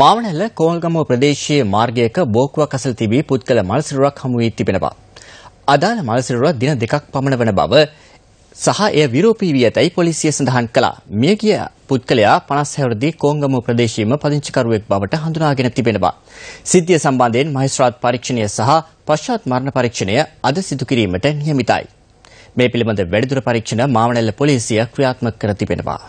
මාවනැල්ල කෝල්ගමුව ප්‍රදේශයේ මාර්ගයක බෝක්කුවක් අසල තිබී පුද්ගල මල්සිරුවක් හමු වී තිබෙනවා. අදාළ මල්සිරුවක් දින දෙකක් පමණ වන බව සහ එය විරෝපී වී ඇතැයි පොලිසිය සඳහන් කළා. මියගිය පුද්ගලයා 56 වරදී කෝංගමුව ප්‍රදේශයේම පදිංචිකරුවෙක් බවට හඳුනාගෙන තිබෙනවා. සිද්ධිය සම්බන්ධයෙන් මහේස්ත්‍රාත් පරීක්ෂණය සහ පශ්චාත් මරණ පරීක්ෂණය අද සිදු කිරීමට නියමිතයි. මේ පිළිබඳ වැඩිදුර පරීක්ෂණ මාවනැල්ල පොලිසිය ක්‍රියාත්මක කර තිබෙනවා.